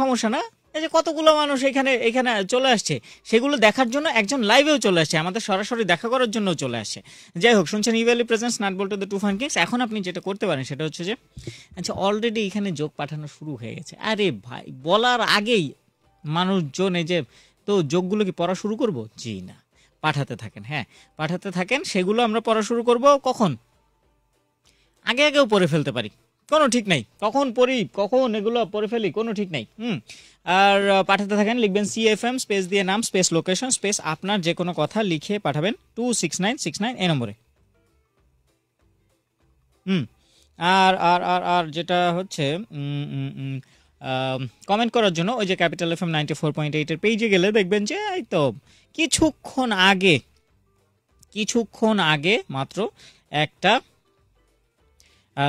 সমস্যা না এই যে কতগুলো মানুষ এখানে এখানে চলে আসছে সেগুলো দেখার জন্য একজন লাইভেও চলে আসছে আমাদের সরাসরি দেখা করার জন্য চলে আসে যাই হোক শুনছেন ইভ্যালি প্রেজেন্স নাট বলতে দ্য টু ফান কিংস এখন আপনি যেটা করতে পারেন সেটা হচ্ছে যে আচ্ছা অলরেডি এখানে যোগ পাঠানো শুরু হয়ে গেছে আরে ভাই বলার আগেই মানুষজন এই যে তো যোগগুলো কি পড়া শুরু করব জি না পাঠাতে থাকেন হ্যাঁ পাঠাতে থাকেন সেগুলো আমরা পড়া শুরু করব কখন আগে আগেও পড়ে ফেলতে পারি কোনো ঠিক নাই কখন পড়ি কখন এগুলো পড়ে ফেলি কোনো ঠিক নাই হুম আর পাঠাতে থাকেন লিখবেন সি এফ এম স্পেস দিয়ে নাম স্পেস লোকেশন স্পেস আপনার যে কোনো কথা লিখে পাঠাবেন two six nine six nine এই নম্বরে হুম আর আর আর আর যেটা হচ্ছে কমেন্ট করার জন্য ওই যে capital F M ninety four point এইটের পেজে গেলে দেখবেন যে এই তো কিছুক্ষণ আগে কিছুক্ষণ আগে মাত্র একটা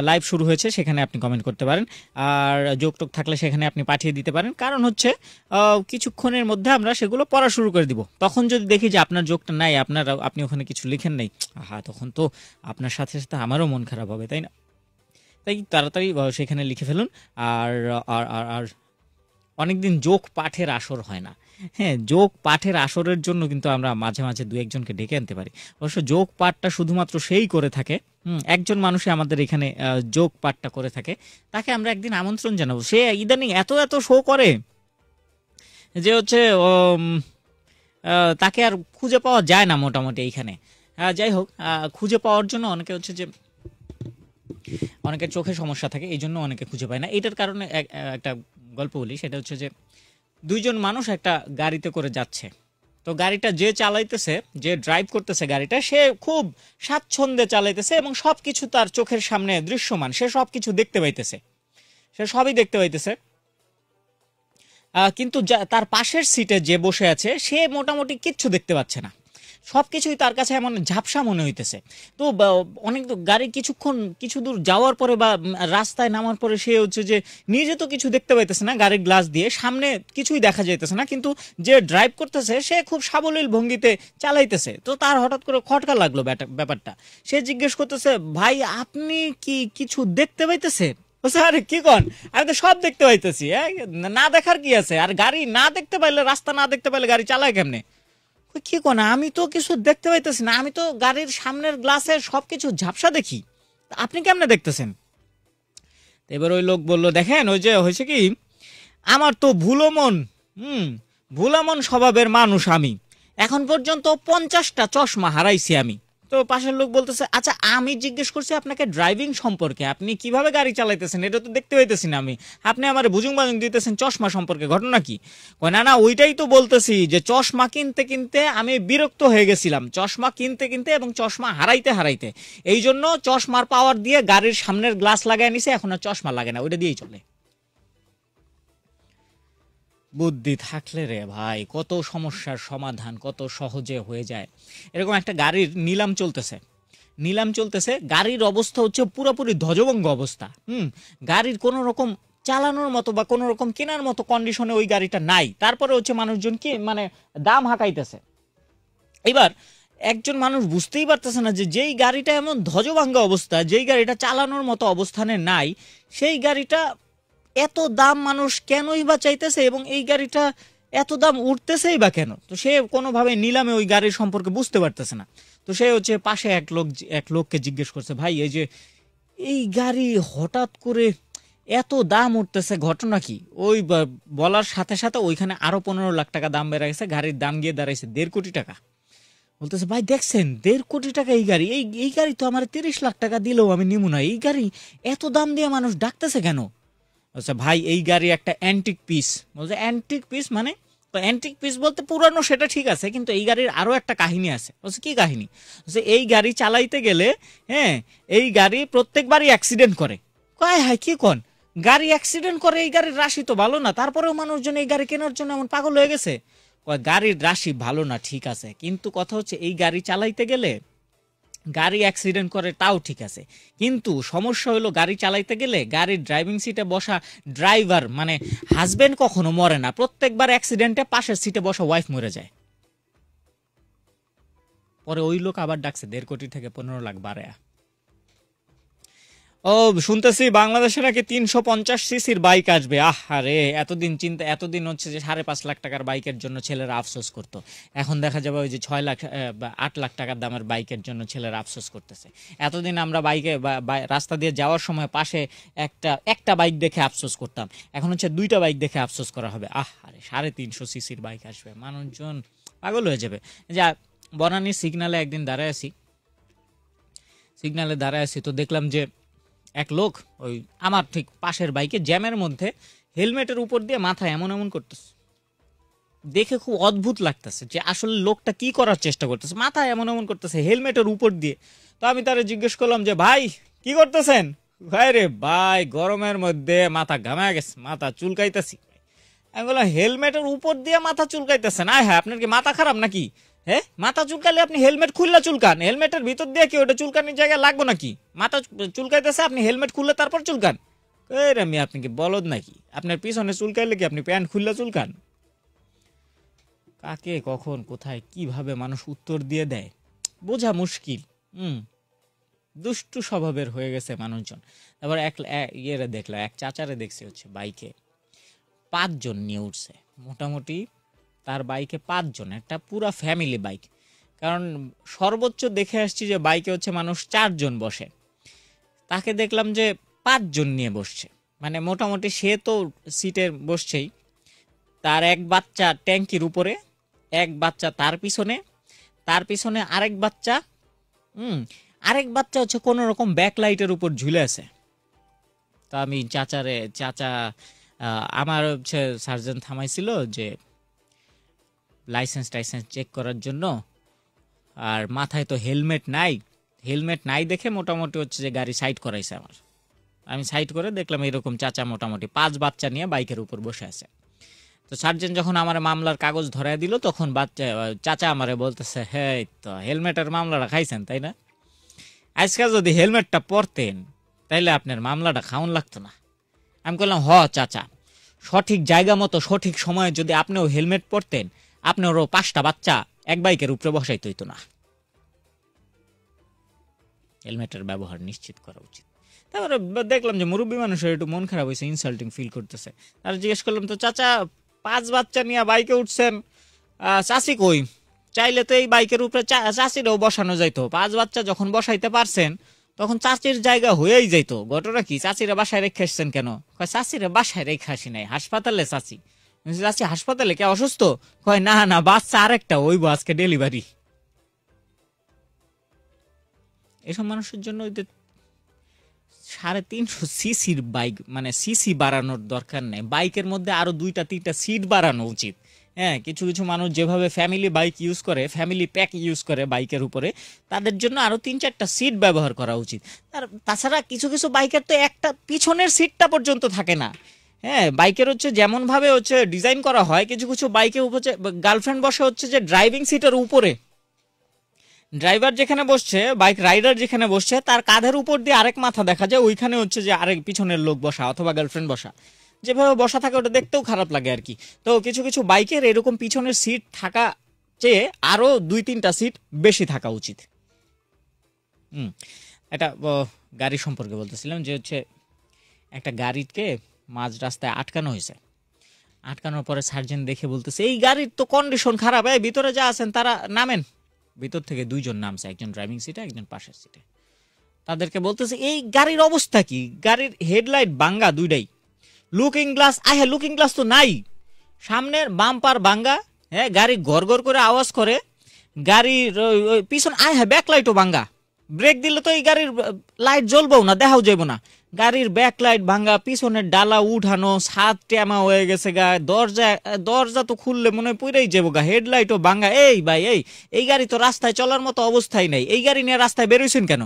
লাইভ শুরু হয়েছে সেখানে আপনি কমেন্ট করতে পারেন আর যোগটোক থাকলে সেখানে আপনি পাঠিয়ে দিতে পারেন কারণ হচ্ছে কিছুক্ষণের মধ্যে আমরা সেগুলো পড়া শুরু করে দিব তখন যদি দেখি যে আপনার যোগটা নাই আপনার আপনি ওখানে কিছু লিখেন নাই হ্যাঁ তখন তো আপনার সাথে সাথে আমারও মন খারাপ হবে তাই না তাই তাড়াতাড়ি সেখানে লিখে ফেলুন আর আর আর অনেকদিন যোগ পাঠের আসর হয় না হ্যাঁ যোগ পাঠের আসরের জন্য কিন্তু আমরা মাঝে মাঝে দু একজনকে ডেকে আনতে পারি অবশ্য যোগ পাঠটা শুধুমাত্র সেই করে থাকে একজন মানুষই আমাদের এখানে যোগ পাঠটা করে থাকে তাকে আমরা একদিন আমন্ত্রণ জানাবো সে ইদানিং এত এত শো করে যে হচ্ছে তাকে আর খুঁজে পাওয়া যায় না মোটামুটি এইখানে যাই হোক খুঁজে পাওয়ার জন্য অনেকে হচ্ছে যে অনেকের চোখে সমস্যা থাকে এই জন্য অনেকে খুঁজে পায় না এটার কারণে একটা গল্প বলি সেটা হচ্ছে যে দুইজন মানুষ একটা গাড়িতে করে যাচ্ছে তো গাড়িটা যে চালাইতেছে যে ড্রাইভ করতেছে গাড়িটা সে খুব স্বাচ্ছন্দ্যে চালাইতেছে এবং সব কিছু তার চোখের সামনে দৃশ্যমান সে সব কিছু দেখতে পাইতেছে সে সবই দেখতে পাইতেছে কিন্তু তার পাশের সিটে যে বসে আছে সে মোটামুটি কিচ্ছু দেখতে পাচ্ছে না সব কিছুই তার কাছে এমন ঝাপসা মনে হইতেছে তো অনেক গাড়ি কিছুক্ষণ কিছু দূর যাওয়ার পরে বা রাস্তায় নামার পরে সে হচ্ছে যে নিজে তো কিছু দেখতে পাইতেছে না গাড়ির গ্লাস দিয়ে সামনে কিছুই দেখা যাইতেছে না কিন্তু যে ড্রাইভ করতেছে সে খুব সাবলীল ভঙ্গিতে চালাইতেছে তো তার হঠাৎ করে খটকা লাগলো ব্যাপারটা সে জিজ্ঞেস করতেছে ভাই আপনি কি কিছু দেখতে পাইতেছে আরে কি কন আমি তো সব দেখতে পাইতেছি হ্যাঁ? না দেখার কি আছে আর গাড়ি না দেখতে পাইলে রাস্তা না দেখতে পাইলে গাড়ি চালায় কেমনে কি কোন আমি তো কিছু দেখতে পাইতেছি না আমি তো গাড়ির সামনের গ্লাসে সব কিছু ঝাপসা দেখি আপনি কেমনে দেখতেছেন এবার ওই লোক বলল দেখেন ওই যে হয়েছে কি আমার তো ভুলো মন হুম মন স্বভাবের মানুষ আমি এখন পর্যন্ত পঞ্চাশটা চশমা হারাইছি আমি তো পাশের লোক বলতেছে আচ্ছা আমি জিজ্ঞেস করছি আপনাকে ড্রাইভিং সম্পর্কে আপনি কিভাবে গাড়ি চালাইতেছেন এটা তো দেখতে পাইতেছি না আমি আপনি আমার বুঝুং বাজুং দিতেছেন চশমা সম্পর্কে ঘটনা কি কয় না না ওইটাই তো বলতেছি যে চশমা কিনতে কিনতে আমি বিরক্ত হয়ে গেছিলাম চশমা কিনতে কিনতে এবং চশমা হারাইতে হারাইতে এই জন্য চশমার পাওয়ার দিয়ে গাড়ির সামনের গ্লাস লাগায় নিছে এখন আর চশমা লাগে না ওইটা দিয়েই চলে বুদ্ধি থাকলে রে ভাই কত সমস্যার সমাধান কত সহজে হয়ে যায় এরকম একটা গাড়ির নিলাম চলতেছে নিলাম চলতেছে গাড়ির অবস্থা হচ্ছে পুরোপুরি ধ্বজভঙ্গ অবস্থা হুম গাড়ির কোনো রকম চালানোর মতো বা কোনো রকম কেনার মতো কন্ডিশনে ওই গাড়িটা নাই তারপরে হচ্ছে মানুষজন কি মানে দাম হাঁকাইতেছে এবার একজন মানুষ বুঝতেই পারতেছে না যে যেই গাড়িটা এমন ধ্বজভাঙ্গা অবস্থা যেই গাড়িটা চালানোর মতো অবস্থানে নাই সেই গাড়িটা এত দাম মানুষ কেনই বা চাইতেছে এবং এই গাড়িটা এত দাম উঠতেছেই বা কেন তো সে কোনোভাবে নিলামে ওই গাড়ির সম্পর্কে বুঝতে পারতেছে না তো সে হচ্ছে পাশে এক লোক এক লোককে জিজ্ঞেস করছে ভাই এই যে এই গাড়ি হঠাৎ করে এত দাম উঠতেছে ঘটনা কি ওই বলার সাথে সাথে ওইখানে আরও পনেরো লাখ টাকা দাম বেড়ে গেছে গাড়ির দাম গিয়ে দাঁড়াইছে দেড় কোটি টাকা বলতেছে ভাই দেখছেন দেড় কোটি টাকা এই গাড়ি এই এই গাড়ি তো আমার তিরিশ লাখ টাকা দিলেও আমি নিমু না এই গাড়ি এত দাম দিয়ে মানুষ ডাকতেছে কেন আচ্ছা ভাই এই গাড়ি একটা অ্যান্টিক পিস বলছে অ্যান্টিক পিস মানে তো অ্যান্টিক পিস বলতে পুরানো সেটা ঠিক আছে কিন্তু এই গাড়ির আরও একটা কাহিনী আছে বলছে কী কাহিনী বলছে এই গাড়ি চালাইতে গেলে হ্যাঁ এই গাড়ি প্রত্যেকবারই অ্যাক্সিডেন্ট করে কয় হ্যাঁ কী কন গাড়ি অ্যাক্সিডেন্ট করে এই গাড়ির রাশি তো ভালো না তারপরেও মানুষজন এই গাড়ি কেনার জন্য এমন পাগল হয়ে গেছে গাড়ির রাশি ভালো না ঠিক আছে কিন্তু কথা হচ্ছে এই গাড়ি চালাইতে গেলে গাড়ি অ্যাক্সিডেন্ট করে তাও ঠিক আছে কিন্তু সমস্যা হলো গাড়ি চালাইতে গেলে গাড়ির ড্রাইভিং সিটে বসা ড্রাইভার মানে হাজব্যান্ড কখনো মরে না প্রত্যেকবার অ্যাক্সিডেন্টে পাশের সিটে বসা ওয়াইফ মরে যায় পরে ওই লোক আবার ডাকছে দেড় কোটি থেকে পনেরো লাখ বাড়ায়া ও শুনতেছি বাংলাদেশে নাকি তিনশো পঞ্চাশ সিসির বাইক আসবে আহারে এতদিন চিন্তা এতদিন হচ্ছে যে সাড়ে পাঁচ লাখ টাকার বাইকের জন্য ছেলেরা আফসোস করতো এখন দেখা যাবে ওই যে ছয় লাখ আট লাখ টাকার দামের বাইকের জন্য ছেলেরা আফসোস করতেছে এতদিন আমরা বাইকে রাস্তা দিয়ে যাওয়ার সময় পাশে একটা একটা বাইক দেখে আফসোস করতাম এখন হচ্ছে দুইটা বাইক দেখে আফসোস করা হবে আহারে সাড়ে তিনশো সিসির বাইক আসবে মানুষজন পাগল হয়ে যাবে যা বনানির সিগনালে একদিন দাঁড়ায় আসি সিগনালে দাঁড়ায় আসি তো দেখলাম যে এক লোক ওই আমার ঠিক পাশের বাইকে জ্যামের মধ্যে হেলমেটের উপর দিয়ে মাথা এমন এমন করতেছে দেখে খুব অদ্ভুত লাগতেছে যে আসলে লোকটা কি করার চেষ্টা করতেছে মাথা এমন এমন করতেছে হেলমেটের উপর দিয়ে তো আমি তারা জিজ্ঞেস করলাম যে ভাই কি করতেছেন ভাই রে ভাই গরমের মধ্যে মাথা ঘামা গেছে মাথা চুলকাইতেছি আমি বললাম হেলমেটের উপর দিয়ে মাথা চুলকাইতেছেন আয় হ্যাঁ আপনার কি মাথা খারাপ নাকি হ্যাঁ মাথা চুলকালে আপনি হেলমেট খুললা চুলকান হেলমেটের ভিতর দিয়ে কি ওটা চুলকানির জায়গায় লাগবো নাকি মাথা চুলকাইতেছে আপনি হেলমেট খুললে তারপর চুলকান এর আপনি কি বলদ নাকি আপনার পিছনে চুলকাইলে কি আপনি প্যান্ট খুললা চুলকান কাকে কখন কোথায় কিভাবে মানুষ উত্তর দিয়ে দেয় বোঝা মুশকিল হুম দুষ্টু স্বভাবের হয়ে গেছে মানুষজন তারপর এক ইয়েরা দেখলো এক চাচারে দেখছে হচ্ছে বাইকে পাঁচজন নিয়ে উঠছে মোটামুটি তার বাইকে পাঁচজন একটা পুরা ফ্যামিলি বাইক কারণ সর্বোচ্চ দেখে আসছি যে বাইকে হচ্ছে মানুষ চারজন বসে তাকে দেখলাম যে পাঁচজন নিয়ে বসছে মানে মোটামুটি সে তো সিটে বসছেই তার এক বাচ্চা ট্যাঙ্কির উপরে এক বাচ্চা তার পিছনে তার পিছনে আরেক বাচ্চা হুম আরেক বাচ্চা হচ্ছে কোনো রকম ব্যাকলাইটের উপর ঝুলে আছে তা আমি চাচারে চাচা আমার হচ্ছে সার্জন থামাইছিল যে লাইসেন্স টাইসেন্স চেক করার জন্য আর মাথায় তো হেলমেট নাই হেলমেট নাই দেখে মোটামুটি হচ্ছে যে গাড়ি সাইড করাইছে আমার আমি সাইড করে দেখলাম এরকম চাচা মোটামুটি পাঁচ বাচ্চা নিয়ে বাইকের উপর বসে আছে তো সার্জেন যখন আমার মামলার কাগজ ধরাই দিল তখন বাচ্চা চাচা আমারে বলতেছে হ্যাঁ তো হেলমেটের মামলাটা খাইছেন তাই না আজকাল যদি হেলমেটটা পরতেন তাইলে আপনার মামলাটা খাওয়ান লাগতো না আমি বললাম হ চাচা সঠিক জায়গা মতো সঠিক সময়ে যদি আপনিও হেলমেট পরতেন আপনি ওরও পাঁচটা বাচ্চা এক বাইকের উপরে বসাই তৈত না হেলমেটের ব্যবহার নিশ্চিত করা উচিত তারপরে দেখলাম যে মুরব্বী মানুষের একটু মন খারাপ হয়েছে ইনসাল্টিং ফিল করতেছে আর জিজ্ঞেস করলাম তো চাচা পাঁচ বাচ্চা নিয়ে বাইকে উঠছেন চাষি কই চাইলে তো এই বাইকের উপরে চাষিরাও বসানো যাইতো পাঁচ বাচ্চা যখন বসাইতে পারছেন তখন চাচির জায়গা হয়েই যাইতো ঘটনা কি চাচিরা বাসায় রেখে আসছেন কেন চাষিরা বাসায় রেখে আসি নাই হাসপাতালে চাষি যাচ্ছি হাসপাতালে কে অসুস্থ কয় না না বাচ্চা আরেকটা ওই আজকে ডেলিভারি এসব মানুষের জন্য ওই সাড়ে তিনশো সিসির বাইক মানে সিসি বাড়ানোর দরকার নেই বাইকের মধ্যে আরও দুইটা তিনটা সিট বাড়ানো উচিত হ্যাঁ কিছু কিছু মানুষ যেভাবে ফ্যামিলি বাইক ইউজ করে ফ্যামিলি প্যাক ইউজ করে বাইকের উপরে তাদের জন্য আরও তিন চারটা সিট ব্যবহার করা উচিত আর তাছাড়া কিছু কিছু বাইকের তো একটা পিছনের সিটটা পর্যন্ত থাকে না হ্যাঁ বাইকের হচ্ছে যেমনভাবে হচ্ছে ডিজাইন করা হয় কিছু কিছু বাইকে হচ্ছে গার্লফ্রেন্ড বসে হচ্ছে যে ড্রাইভিং সিটের উপরে ড্রাইভার যেখানে বসছে বাইক রাইডার যেখানে বসছে তার কাঁধের উপর দিয়ে আরেক মাথা দেখা যায় ওইখানে হচ্ছে যে আরেক পিছনের লোক বসা অথবা গার্লফ্রেন্ড বসা যেভাবে বসা থাকে ওটা দেখতেও খারাপ লাগে আর কি তো কিছু কিছু বাইকের এরকম পিছনের সিট থাকা চেয়ে আরও দুই তিনটা সিট বেশি থাকা উচিত হুম এটা গাড়ি সম্পর্কে বলতেছিলাম যে হচ্ছে একটা গাড়িকে মাঝ রাস্তায় আটকানো হয়েছে আটকানোর পরে সার্জেন দেখে বলতেছে এই গাড়ির তো কন্ডিশন খারাপ এই ভিতরে যা আছেন তারা নামেন ভিতর থেকে দুইজন নামছে একজন ড্রাইভিং সিটে একজন পাশের সিটে তাদেরকে বলতেছে এই গাড়ির অবস্থা কি গাড়ির হেডলাইট বাঙ্গা দুইটাই লুকিং গ্লাস আহ হ্যাঁ লুকিং গ্লাস তো নাই সামনের বাম্পার বাঙ্গা হ্যাঁ গাড়ি গর গর করে আওয়াজ করে গাড়ির পিছন আয় হ্যাঁ ব্যাকলাইটও বাঙ্গা ব্রেক দিলে তো এই গাড়ির লাইট জ্বলবও না দেখাও যাইব না গাড়ির ব্যাকলাইট ভাঙ্গা পিছনের ডালা উঠানো সাত ট্যামা হয়ে গেছে গা দরজা দরজা তো খুললে মনে হয় পড়েই যাবো গা হেডলাইটও ভাঙ্গা এই ভাই এই এই গাড়ি তো রাস্তায় চলার মতো অবস্থাই নাই এই গাড়ি নিয়ে রাস্তায় বেরোইছেন কেন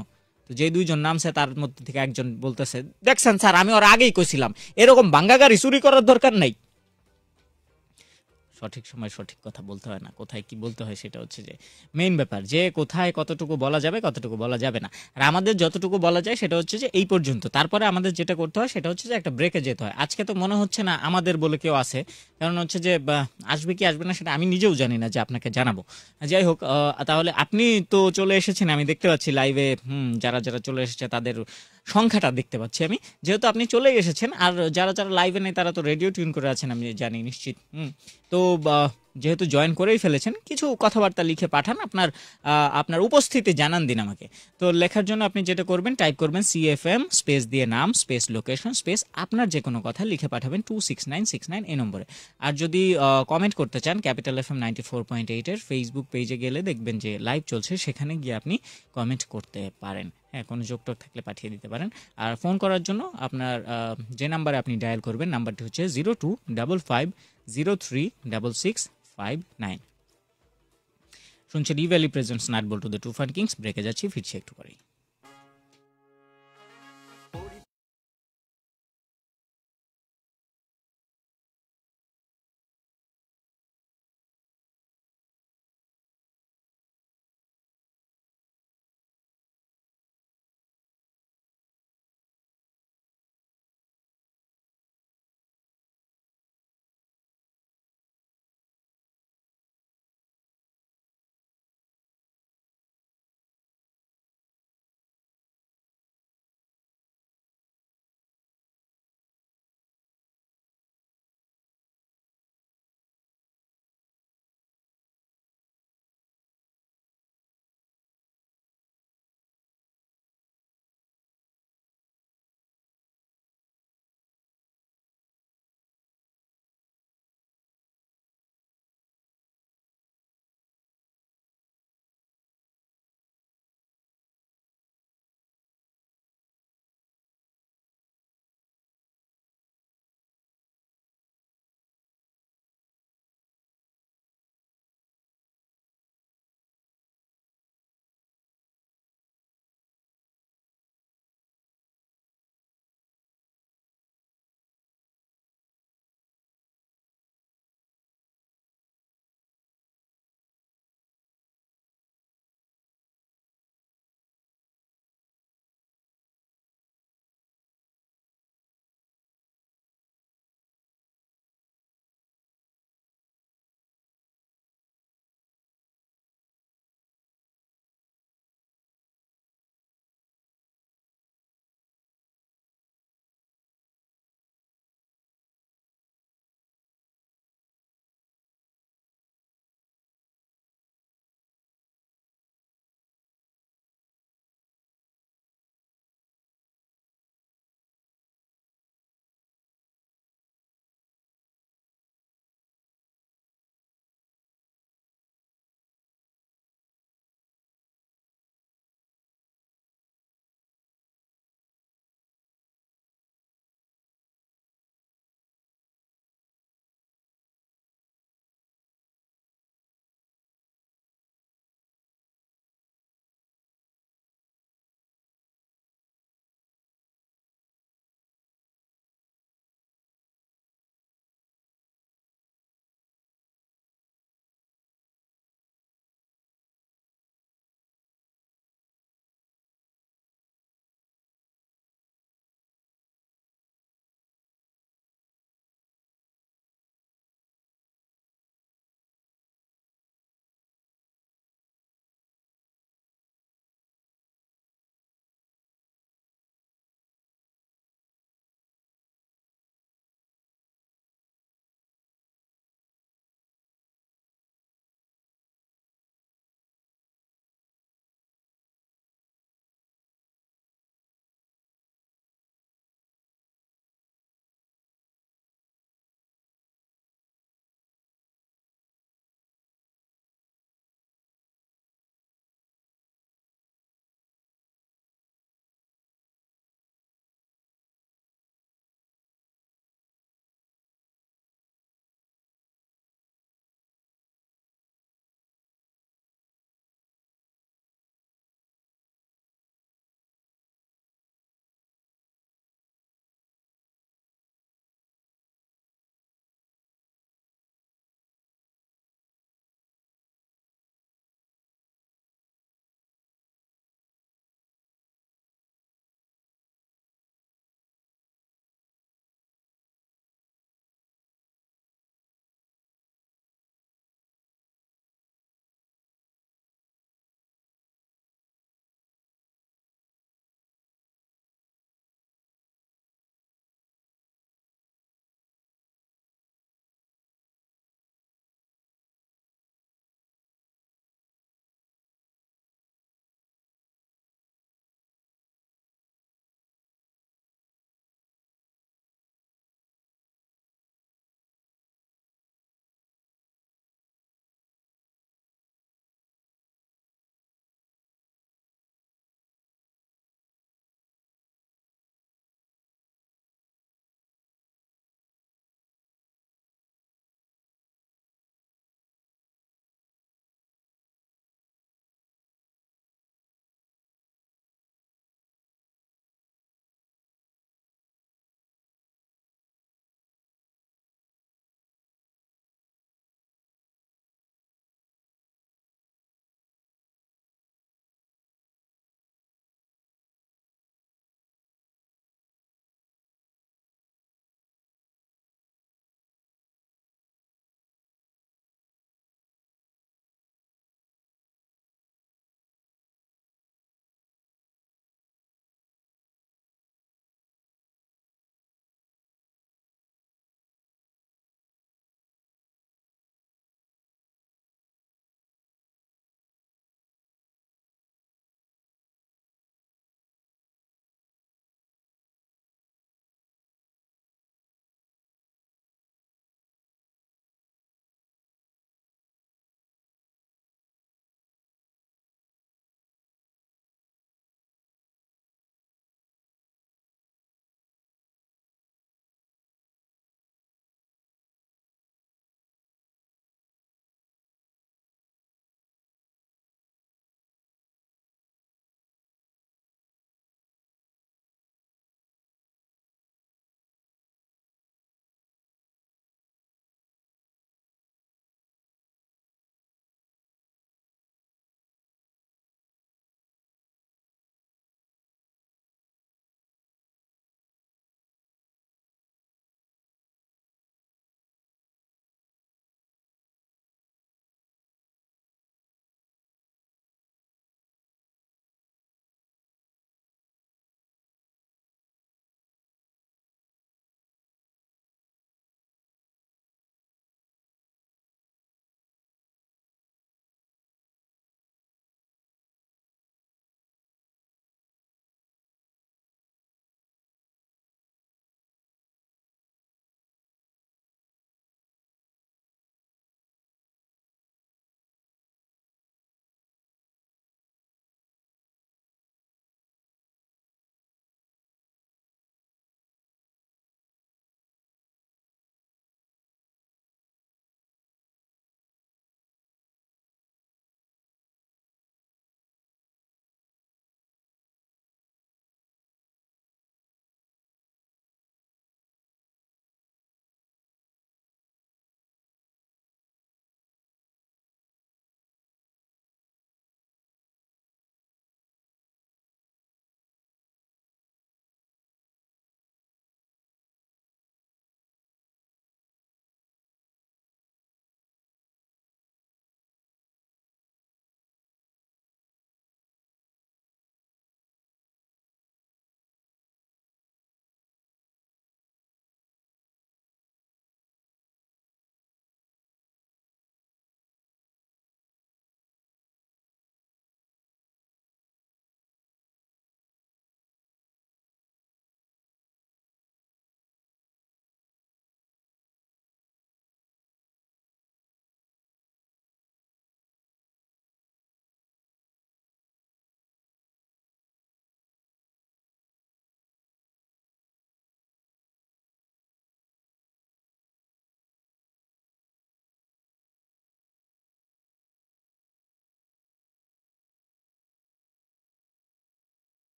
তো যে দুইজন নামছে তার মধ্যে থেকে একজন বলতেছে দেখছেন স্যার আমি ওর আগেই কইছিলাম এরকম ভাঙ্গা গাড়ি চুরি করার দরকার নাই সঠিক সময় সঠিক কথা বলতে হয় না কোথায় কি বলতে হয় সেটা হচ্ছে যে মেইন ব্যাপার যে কোথায় কতটুকু বলা যাবে কতটুকু বলা যাবে না আর আমাদের যতটুকু বলা যায় সেটা হচ্ছে যে এই পর্যন্ত তারপরে আমাদের যেটা করতে হয় সেটা হচ্ছে যে একটা ব্রেকে যেতে হয় আজকে তো মনে হচ্ছে না আমাদের বলে কেউ আছে কারণ হচ্ছে যে আসবে কি আসবে না সেটা আমি নিজেও জানি না যে আপনাকে জানাবো যাই হোক তাহলে আপনি তো চলে এসেছেন আমি দেখতে পাচ্ছি লাইভে হুম যারা যারা চলে এসেছে তাদের সংখ্যাটা দেখতে পাচ্ছি আমি যেহেতু আপনি চলে এসেছেন আর যারা যারা লাইভে নেই তারা তো রেডিও টিউন করে আছেন আমি জানি নিশ্চিত হুম তো যেহেতু জয়েন করেই ফেলেছেন কিছু কথাবার্তা লিখে পাঠান আপনার আপনার উপস্থিতি জানান দিন আমাকে তো লেখার জন্য আপনি যেটা করবেন টাইপ করবেন সিএফএম স্পেস দিয়ে নাম স্পেস লোকেশন স্পেস আপনার যে কোনো কথা লিখে পাঠাবেন two six nine six nine এই নম্বরে আর যদি কমেন্ট করতে চান capital F M ninety four point এইটের ফেসবুক পেজে গেলে দেখবেন যে লাইভ চলছে সেখানে গিয়ে আপনি কমেন্ট করতে পারেন হ্যাঁ কোনো যোগটক থাকলে পাঠিয়ে দিতে পারেন আর ফোন করার জন্য আপনার যে নাম্বারে আপনি ডায়াল করবেন নাম্বারটি হচ্ছে zero two double five zero three double six nine রিভ্যালি Evaly presents nut Boltu the two fun kings ব্রেকে যাচ্ছি ফিরছি একটু পরেই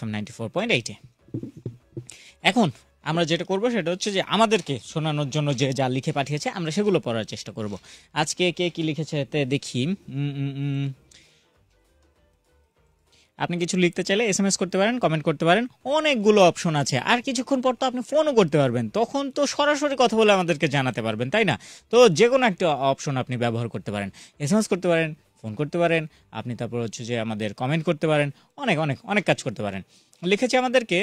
ফ্রম নাইনটি এখন আমরা যেটা করব সেটা হচ্ছে যে আমাদেরকে শোনানোর জন্য যে যা লিখে পাঠিয়েছে আমরা সেগুলো পড়ার চেষ্টা করব আজকে কে কি লিখেছে তে দেখি আপনি কিছু লিখতে চাইলে এস এম এস করতে পারেন কমেন্ট করতে পারেন অনেকগুলো অপশন আছে আর কিছুক্ষণ পর তো আপনি ফোনও করতে পারবেন তখন তো সরাসরি কথা বলে আমাদেরকে জানাতে পারবেন তাই না তো যে কোনো একটা অপশন আপনি ব্যবহার করতে পারেন এস এম এস করতে পারেন ফোন করতে পারেন আপনি তারপর হচ্ছে যে আমাদের কমেন্ট করতে পারেন অনেক অনেক অনেক কাজ করতে পারেন লিখেছে আমাদেরকে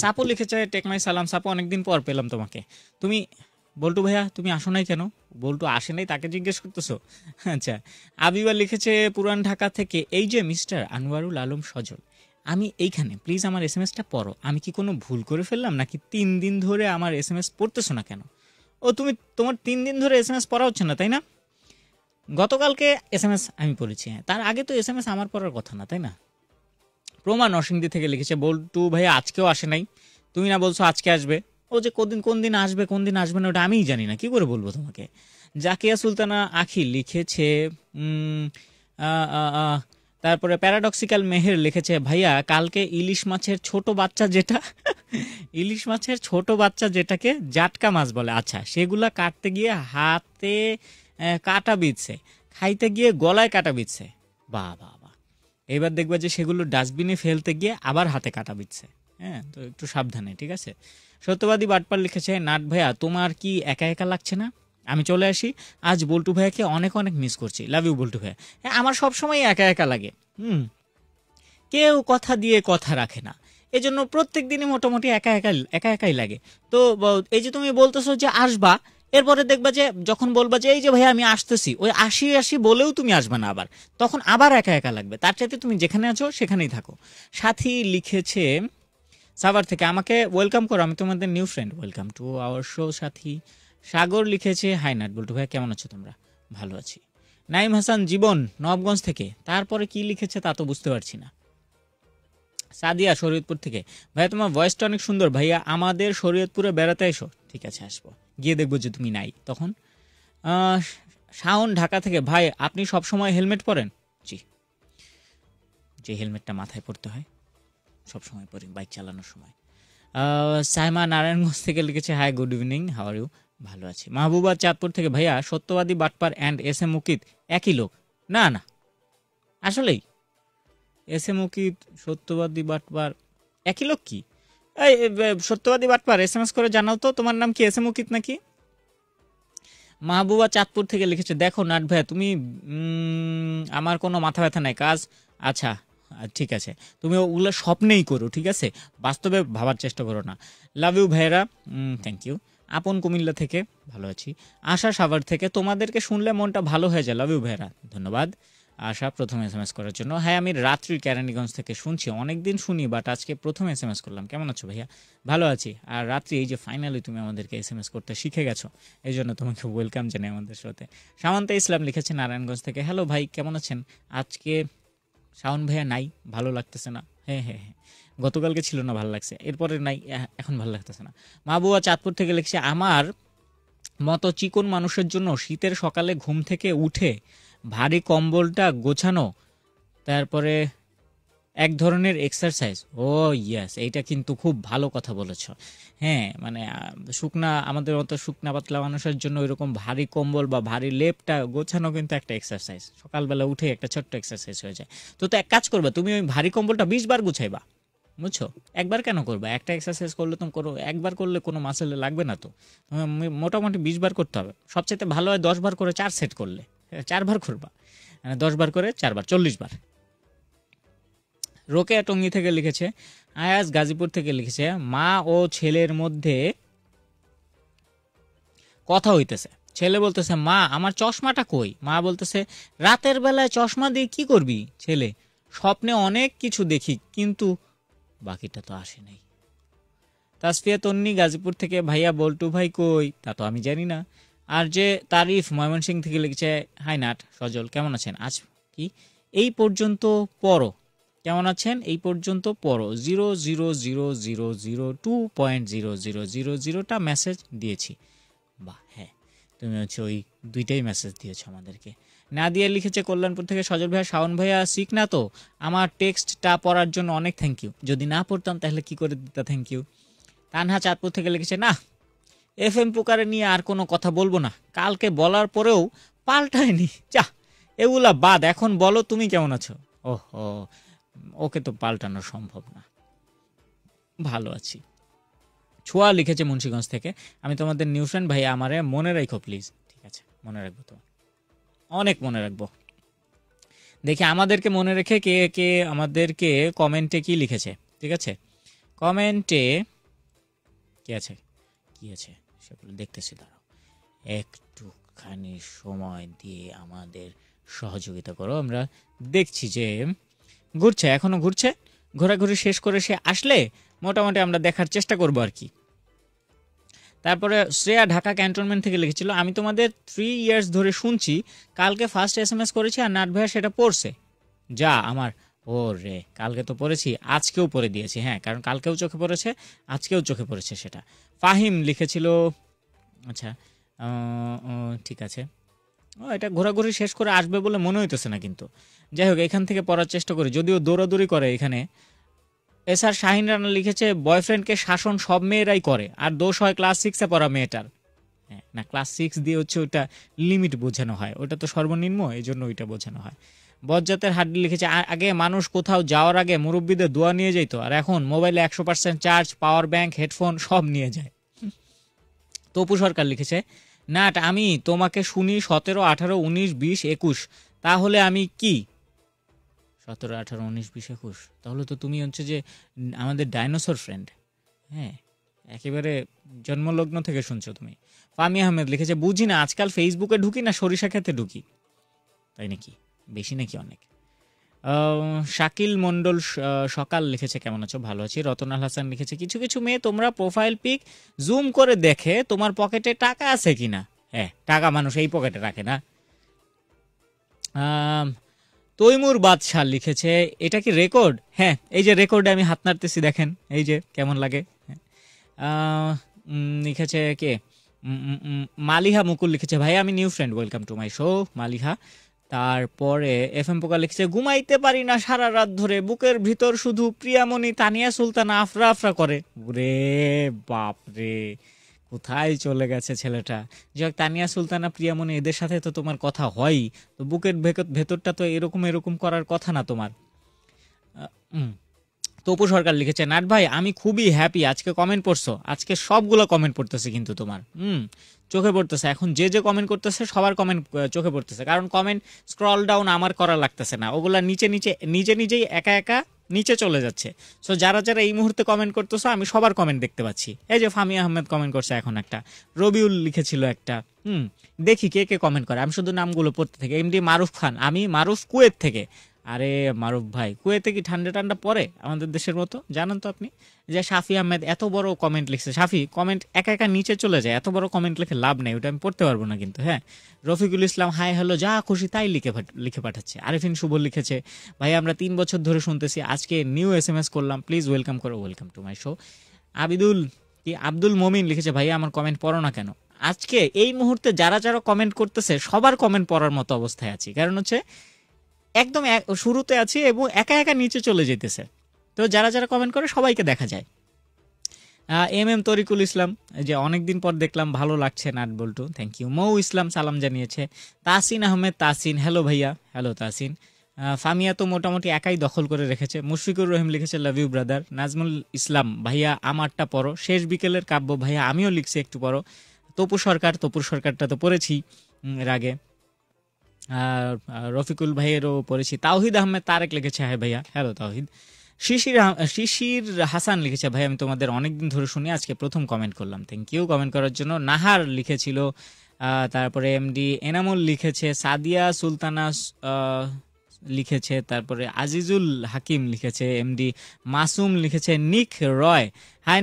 সাপও লিখেছে টেকমাই সালাম সাপও অনেকদিন পর পেলাম তোমাকে তুমি বল্টু ভাইয়া তুমি আসো নাই কেন বল্টু আসে নাই তাকে জিজ্ঞেস করতেছো আচ্ছা আবিবা লিখেছে পুরান ঢাকা থেকে এই যে মিস্টার আনোয়ারুল আলম সজল আমি এইখানে প্লিজ আমার এস এমএসটা পড়ো আমি কি কোনো ভুল করে ফেললাম নাকি তিন দিন ধরে আমার এস এম এস পড়তেছো না কেন ও তুমি তোমার তিন দিন ধরে এস এম এস পড়া হচ্ছে না তাই না গতকালকে এস এম এস আমি পড়েছি হ্যাঁ তার আগে তো এস এম এস আমার পড়ার কথা না তাই না প্রমা নরসিংদী থেকে লিখেছে বল্টু ভাই আজকেও আসে নাই তুমি না বলছো আজকে আসবে ও যে কোনদিন কোন দিন আসবে কোন দিন আসবে না ওটা আমিই জানি না কি করে বলবো তোমাকে জাকিয়া সুলতানা আখি লিখেছে তারপরে প্যারাডক্সিক্যাল মেহের লিখেছে ভাইয়া কালকে ইলিশ মাছের ছোট বাচ্চা যেটা ইলিশ মাছের ছোট বাচ্চা যেটাকে জাটকা মাছ বলে আচ্ছা সেগুলা কাটতে গিয়ে হাতে কাটা বিচ্ছে খাইতে গিয়ে গলায় কাটা বিচ্ছে বা বা বা এবার দেখবা যে সেগুলো ডাস্টবিনে ফেলতে গিয়ে আবার হাতে কাটা বিচ্ছে হ্যাঁ তো একটু সাবধানে ঠিক আছে সত্যবাদী বাটপার লিখেছে নাট ভাইয়া তোমার কি একা একা লাগছে না আমি চলে আসি আজ বল্টু ভাইয়াকে অনেক অনেক মিস করছি লাভ ইউ বল্টু ভাইয়া হ্যাঁ আমার সবসময় একা একা লাগে হুম কেউ কথা দিয়ে কথা রাখে না এজন্য প্রত্যেক দিনই মোটামুটি একা একা একা একাই লাগে তো এই যে তুমি বলতেছো যে আসবা এরপরে দেখবা যে যখন বলবা যে এই যে ভাইয়া আমি আসতেছি ওই আসি আসি বলেও তুমি আসবে না আবার তখন আবার একা একা লাগবে তার চাইতে তুমি যেখানে আছো সেখানেই থাকো সাথী লিখেছে সাভার থেকে আমাকে ওয়েলকাম করো আমি তোমাদের new friend welcome to our show Sathi Sagar লিখেছে হাই নাট বল্টু ভাইয়া কেমন আছো তোমরা ভালো আছি নাইম হাসান জীবন নবগঞ্জ থেকে তারপরে কি লিখেছে তা তো বুঝতে পারছি না সাদিয়া শরীয়তপুর থেকে ভাইয়া তোমার ভয়েসটা অনেক সুন্দর ভাইয়া আমাদের শরীয়তপুরে বেড়াতে এসো ঠিক আছে আসবো গিয়ে দেখবো যে তুমি নাই তখন শাওন ঢাকা থেকে ভাই আপনি সব সময় হেলমেট পরেন জি যে হেলমেটটা মাথায় পরতে হয় সব সময় পরি বাইক চালানোর সময় সাইমা নারায়ণগঞ্জ থেকে লিখেছে hi good evening how are you ভালো আছি মাহবুবা চাঁদপুর থেকে ভাইয়া সত্যবাদী বাটপার অ্যান্ড এস এম মুকিত একই লোক না না আসলেই এস এম মুকিত সত্যবাদী বাটপার একই লোক কি এই সত্যবাদী বাটপার এস এম এস করে জানাও তো তোমার নাম কি এস এম উকিত নাকি মাহবুবা চাঁদপুর থেকে লিখেছে দেখো নাট ভাইয়া তুমি আমার কোনো মাথা ব্যথা নাই কাজ আচ্ছা ঠিক আছে তুমি ওগুলো স্বপ্নেই করো ঠিক আছে বাস্তবে ভাবার চেষ্টা করো না লাভ ইউ ভাইরা থ্যাংক ইউ আপন কুমিল্লা থেকে ভালো আছি আশা সাভার থেকে তোমাদেরকে শুনলে মনটা ভালো হয়ে যায় লাভ ইউ ভাইরা ধন্যবাদ আশা প্রথম এস এম এস করার জন্য হ্যাঁ আমি রাত্রির কেরানীগঞ্জ থেকে শুনছি অনেক দিন শুনি বাট আজকে প্রথম এস এম এস করলাম কেমন আছো ভাইয়া ভালো আছি আর রাত্রি এই যে ফাইনালি তুমি আমাদেরকে এস এম এস করতে শিখে গেছো এই জন্য তোমাকে ওয়েলকাম জানাই আমাদের সাথে সামান্তা ইসলাম লিখেছে নারায়ণগঞ্জ থেকে হ্যালো ভাই কেমন আছেন আজকে শাওন ভাইয়া নাই ভালো লাগতেছে না হ্যাঁ হ্যাঁ হ্যাঁ গতকালকে ছিল না ভালো লাগছে এরপরে নাই এখন ভালো লাগতেছে না মা বুয়া চাঁদপুর থেকে লিখছে আমার মতো চিকন মানুষের জন্য শীতের সকালে ঘুম থেকে উঠে ভারী কম্বলটা গোছানো তারপরে এক ধরনের এক্সারসাইজ ও ইয়াস এইটা কিন্তু খুব ভালো কথা বলেছ হ্যাঁ মানে শুকনা আমাদের মতো শুকনা পাতলা মানুষের জন্য ওইরকম ভারী কম্বল বা ভারী লেপটা গোছানো কিন্তু একটা এক্সারসাইজ সকালবেলা উঠে একটা ছোট্ট এক্সারসাইজ হয়ে যায় তো তো এক কাজ করবে তুমি ওই ভারী কম্বলটা বিশ বার গুছাইবা বুঝছো একবার কেন করবা একটা এক্সারসাইজ করলে তুমি করো একবার করলে কোনো মাসেলে লাগবে না তো মোটামুটি বিশ বার করতে হবে সবচেয়ে ভালো হয় দশ বার করে চার সেট করলে চারবার খুলবা মানে দশবার করে চারবার চল্লিশ বার রোকেয়া টঙ্গি থেকে লিখেছে আয়াজ গাজীপুর থেকে লিখেছে মা ও ছেলের মধ্যে কথা হইতেছে ছেলে বলতেছে মা আমার চশমাটা কই মা বলতেছে রাতের বেলায় চশমা দিয়ে কি করবি ছেলে স্বপ্নে অনেক কিছু দেখি কিন্তু বাকিটা তো আসে নাই তাসফিয়া তন্নি গাজীপুর থেকে ভাইয়া বল্টু ভাই কই তা তো আমি জানি না আর যে তারিফ ময়মনসিং থেকে লিখেছে হাইনাট সজল কেমন আছেন আজ কি এই পর্যন্ত পড়ো কেমন আছেন এই পর্যন্ত পড়ো zero zero zero zero zero two point zero zero zero জিরোটা মেসেজ দিয়েছি বা হ্যাঁ তুমি হচ্ছে ওই দুইটাই মেসেজ দিয়েছো আমাদেরকে না দিয়ে লিখেছে কল্যাণপুর থেকে সজল ভাইয়া শাওন ভাইয়া শিখ না তো আমার টেক্সটটা পড়ার জন্য অনেক থ্যাংক ইউ যদি না পড়তাম তাহলে কি করে দিতা থ্যাংক ইউ তানহা চাঁদপুর থেকে লিখেছে না এফ এম প্রকারে নিয়ে আর কোনো কথা বলবো না কালকে বলার পরেও পাল্টায়নি যা এগুলা বাদ এখন বলো তুমি কেমন আছো ওহ ওকে তো পাল্টানো সম্ভব না ভালো আছি ছোঁয়া লিখেছে মুন্সীগঞ্জ থেকে আমি তোমাদের নিউসেন ভাই আমারে মনে রাখো প্লিজ ঠিক আছে মনে রাখবো তোমার অনেক মনে রাখবো দেখি আমাদেরকে মনে রেখে কে কে আমাদেরকে কমেন্টে কি লিখেছে ঠিক আছে কমেন্টে কি আছে কি আছে সেগুলো দেখতেছি দাঁড়াও একটুখানি সময় দিয়ে আমাদের সহযোগিতা করো আমরা দেখছি যে ঘুরছে এখনো ঘুরছে ঘোরাঘুরি শেষ করে সে আসলে মোটামুটি আমরা দেখার চেষ্টা করব আর কি তারপরে শ্রেয়া ঢাকা ক্যান্টনমেন্ট থেকে লিখেছিল আমি তোমাদের থ্রি ইয়ার্স ধরে শুনছি কালকে ফার্স্ট এস এম এস করেছি আর নাট ভাইয়া সেটা পড়ছে যা আমার ও রে কালকে তো পড়েছি আজকেও পড়ে দিয়েছি হ্যাঁ কারণ কালকেও চোখে পড়েছে আজকেও চোখে পড়েছে সেটা ফাহিম লিখেছিল আচ্ছা ঠিক আছে ও এটা ঘোরাঘুরি শেষ করে আসবে বলে মনে হইতেছে না কিন্তু যাই হোক এখান থেকে পড়ার চেষ্টা করি যদিও দৌড়াদৌড়ি করে এখানে এস আর শাহিন রানা লিখেছে বয়ফ্রেন্ডকে শাসন সব মেয়েরাই করে আর দোষ হয় ক্লাস সিক্সে পড়া মেয়েটার হ্যাঁ না ক্লাস সিক্স দিয়ে হচ্ছে ওটা লিমিট বোঝানো হয় ওটা তো সর্বনিম্ন এই জন্য ওইটা বোঝানো হয় বজ্জাতের হাড্ডি লিখেছে আগে মানুষ কোথাও যাওয়ার আগে মুরব্বীদের দোয়া নিয়ে যেত আর এখন মোবাইলে একশো percent charge power bank headphone সব নিয়ে যায় তপু সরকার লিখেছে নাট আমি তোমাকে শুনি সতেরো আঠারো উনিশ বিশ একুশ তাহলে আমি কি সতেরো আঠারো উনিশ বিশ একুশ তাহলে তো তুমি হচ্ছে যে আমাদের ডাইনোসর ফ্রেন্ড হ্যাঁ একেবারে জন্মলগ্ন থেকে শুনছো তুমি ফামি আহমেদ লিখেছে বুঝি না আজকাল ফেসবুকে ঢুকি না সরিষা খেতে ঢুকি তাই নাকি বেশি নাকি অনেক শাকিল মণ্ডল সকাল লিখেছে কেমন আছো ভালো আছি রতনাল হাসান লিখেছে কিছু কিছু মেয়ে তোমরা প্রোফাইল পিক জুম করে দেখে তোমার পকেটে টাকা আছে কি না হ্যাঁ টাকা মানুষ এই পকেটে রাখে না তৈমুর বাদশাহ লিখেছে এটা কি রেকর্ড হ্যাঁ এই যে রেকর্ডে আমি হাত নাড়তেছি দেখেন এই যে কেমন লাগে হ্যাঁ, লিখেছে কে মালিহা মুকুল লিখেছে ভাই আমি new friend welcome to my show Maliha তারপরে এফ এম পোকা লিখছে ঘুমাইতে পারি না সারা রাত ধরে বুকের ভিতর শুধু প্রিয়ামণি তানিয়া সুলতানা আফরা আফরা করে রে বাপ রে কোথায় চলে গেছে ছেলেটা যাক তানিয়া সুলতানা প্রিয়ামণি এদের সাথে তো তোমার কথা হয়ই তো বুকের ভেতরটা তো এরকম এরকম করার কথা না তোমার তপু সরকার লিখেছে নাট ভাই আমি খুবই হ্যাপি আজকে কমেন্ট পড়ছো আজকে সবগুলো কমেন্ট পড়তেছে কিন্তু তোমার হুম চোখে পড়তেছে এখন যে যে কমেন্ট করতেছে সবার কমেন্ট চোখে পড়তেছে কারণ কমেন্ট স্ক্রল ডাউন আমার করা লাগতেছে না ওগুলো নিচে নিচে নিজে নিজেই একা একা নিচে চলে যাচ্ছে সো যারা যারা এই মুহূর্তে কমেন্ট করতেছো আমি সবার কমেন্ট দেখতে পাচ্ছি এই যে ফামি আহমেদ কমেন্ট করছে এখন একটা রবিউল লিখেছিল একটা হুম দেখি কে কে কমেন্ট করে আমি শুধু নামগুলো পড়তে থাকি এমডি মারুফ খান আমি মারুফ কুয়েত থেকে আরে মারুফ ভাই কুয়েতে কি ঠান্ডা ঠান্ডা পরে আমাদের দেশের মতো জানেন তো আপনি যে শাফি আহমেদ এত বড় কমেন্ট লিখছে শাফি কমেন্ট একা একা নিচে চলে যায় এত বড় কমেন্ট লিখে লাভ নেই ওটা আমি পড়তে পারবো না কিন্তু হ্যাঁ রফিকুল ইসলাম হাই হ্যালো যা খুশি তাই লিখে লিখে পাঠাচ্ছে আরিফিন শুভ লিখেছে ভাই আমরা তিন বছর ধরে শুনতেছি আজকে নিউ এস এম এস করলাম প্লিজ ওয়েলকাম করো welcome to my show Abidul কি আব্দুল মমিন লিখেছে ভাইয়া আমার কমেন্ট পড়ো না কেন আজকে এই মুহূর্তে যারা যারা কমেন্ট করতেছে সবার কমেন্ট পড়ার মতো অবস্থায় আছি কারণ হচ্ছে একদম শুরুতে আছি এবং একা একা নিচে চলে যেতেছে তো যারা যারা কমেন্ট করে সবাইকে দেখা যায় এম এম তরিকুল ইসলাম যে অনেকদিন পর দেখলাম ভালো লাগছে nut Boltu thank you Mou Islam সালাম জানিয়েছে তাসিন আহমেদ তাসিন হ্যালো ভাইয়া হ্যালো তাসিন ফামিয়া তো মোটামুটি একাই দখল করে রেখেছে মুশফিকুর রহিম লিখেছে love you brother Nazmul Islam ভাইয়া আমারটা পড়ো শেষ বিকেলের কাব্য ভাইয়া আমিও লিখছি একটু পড়ো তপু সরকার তপুর সরকারটা তো পড়েছি রাগে রফিকুল ভাইয়েরও পড়েছি তাওহিদ আহমেদ তারেক লিখেছে হ্যাঁ ভাইয়া হ্যালো তাওহিদ শিশির শিশির হাসান লিখেছে ভাই আমি তোমাদের অনেকদিন ধরে শুনি আজকে প্রথম কমেন্ট করলাম থ্যাংক ইউ কমেন্ট করার জন্য নাহার লিখেছিল তারপরে এমডি এনামুল লিখেছে সাদিয়া সুলতানা লিখেছে তারপরে আজিজুল হাকিম লিখেছে এমডি মাসুম লিখেছে নিক রয়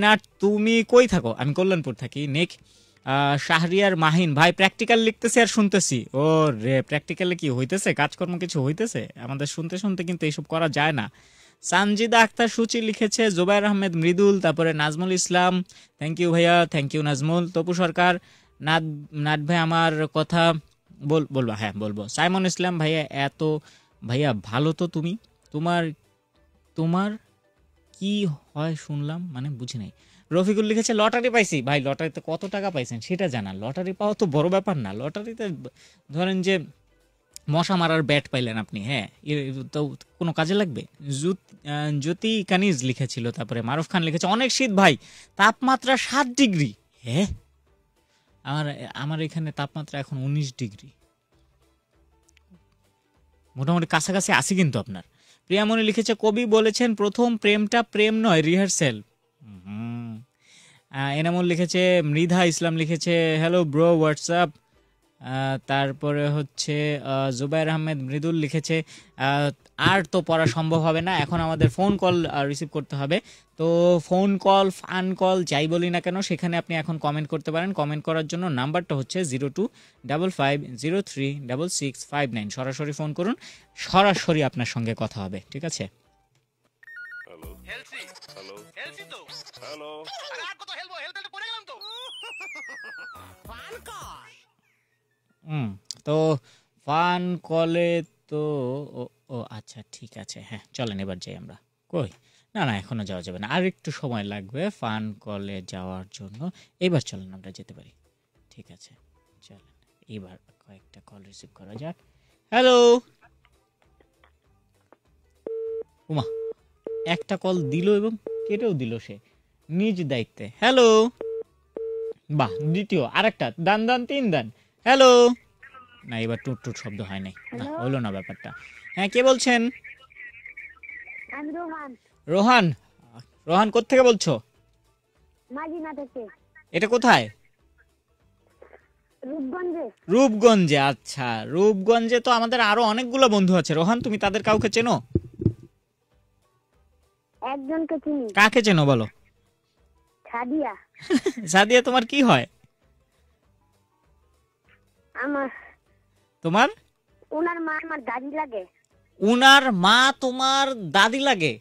নাট তুমি কই থাকো আমি কল্যাণপুর থাকি নিক শাহরিয়ার মাহিন ভাই প্র্যাকটিক্যাল লিখতেছি আর শুনতেছি ও রে প্র্যাকটিক্যালে কি হইতেছে কাজকর্ম কিছু হইতেছে আমাদের শুনতে শুনতে কিন্তু এইসব করা যায় না সানজিদা আক্তার সূচি লিখেছে জোবাইর আহমেদ মৃদুল তারপরে নাজমুল ইসলাম থ্যাংক ইউ ভাইয়া থ্যাংক ইউ নাজমুল তপু সরকার নাদ নাট ভাই আমার কথা বল বলবো হ্যাঁ বলবো সাইমন ইসলাম ভাইয়া এত ভাইয়া ভালো তো তুমি তোমার তোমার কি হয় শুনলাম মানে বুঝি নাই রফিকুল লিখেছে লটারি পাইছি ভাই লটারিতে কত টাকা পাইছেন সেটা জানা লটারি পাওয়া তো বড় ব্যাপার না লটারিতে ধরেন যে মশা মারার ব্যাট পাইলেন আপনি হ্যাঁ তো কোনো কাজে লাগবে জ্যোতি কানিজ লিখেছিল তারপরে মারুফ খান লিখেছে অনেক শীত ভাই তাপমাত্রা সাত ডিগ্রি হ্যাঁ আমার আমার এখানে তাপমাত্রা এখন উনিশ ডিগ্রি মোটামুটি কাছাকাছি আসি কিন্তু আপনার প্রিয়ামণি লিখেছে কবি বলেছেন প্রথম প্রেমটা প্রেম নয় রিহার্সেল হুম এনামুল লিখেছে মৃধা ইসলাম লিখেছে হ্যালো ব্রো হোয়াটসঅ্যাপ তারপরে হচ্ছে জুবাইর আহমেদ মৃদুল লিখেছে আর তো পড়া সম্ভব হবে না এখন আমাদের ফোন কল রিসিভ করতে হবে তো ফোন কল ফান কল যাই বলি না কেন সেখানে আপনি এখন কমেন্ট করতে পারেন কমেন্ট করার জন্য নাম্বারটা হচ্ছে zero two double five zero three double six five nine সরাসরি ফোন করুন সরাসরি আপনার সঙ্গে কথা হবে ঠিক আছে হুম তো ফান কলে তো ও ও আচ্ছা ঠিক আছে হ্যাঁ চলেন এবার যাই আমরা কই না না এখনও যাওয়া যাবে না আর একটু সময় লাগবে ফান কলে যাওয়ার জন্য এবার চলেন আমরা যেতে পারি ঠিক আছে চলেন এবার কয়েকটা কল রিসিভ করা যাক হ্যালো উমা একটা কল দিল এবং কেটেও দিল সে নিজ দায়িত্বে হ্যালো বাহ দ্বিতীয় আরেকটা দান দান তিন দান হ্যালো না এবার টুট টুট শব্দ হয় নাই হলো না ব্যাপারটা হ্যাঁ কে বলছেন রোহান রোহান কোথা থেকে বলছো এটা কোথায় রূপগঞ্জে আচ্ছা রূপগঞ্জে তো আমাদের আরো অনেকগুলো বন্ধু আছে রোহান তুমি তাদের কাউকে চেনো একজনকে চিনি কাকে চেনো বলো সাদিয়া সাদিয়া তোমার কি হয় আমার তোমার ওনার মা আমার দাদি লাগে ওনার মা তোমার দাদি লাগে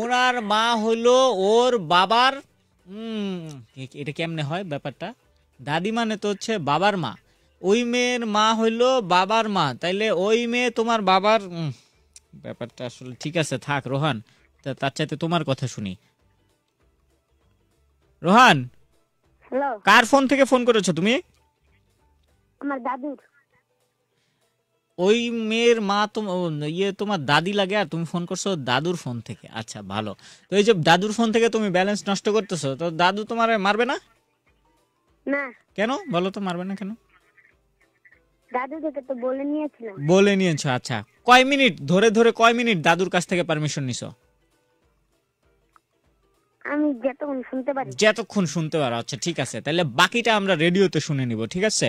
ওনার মা হলো ওর বাবার এটা কেমনে হয় ব্যাপারটা দাদি মানে তো হচ্ছে বাবার মা ওই মেয়ের মা হইলো বাবার মা তাইলে ওই মেয়ে তোমার বাবার ব্যাপারটা আসলে ঠিক আছে থাক রোহান তার চাইতে তোমার কথা শুনি রোহান কার ফোন থেকে ফোন করেছো তুমি আমার দাদুর ওই মেয়ের মা ইয়ে তোমার দাদি লাগে আর তুমি ফোন করছো দাদুর ফোন থেকে আচ্ছা ভালো তো এই যে দাদুর ফোন থেকে তুমি ব্যালেন্স নষ্ট করতেছো তো দাদু তোমার মারবে না না কেন বলো তো মারবে না কেন দাদু থেকে তো বলে নিয়েছিলাম বলে নিয়েছো আচ্ছা কয় মিনিট ধরে ধরে কয় মিনিট দাদুর কাছ থেকে পারমিশন নিছো আমি যতক্ষণ শুনতে পারি যতক্ষণ শুনতে পারো আচ্ছা ঠিক আছে তাহলে বাকিটা আমরা রেডিওতে শুনে নিব ঠিক আছে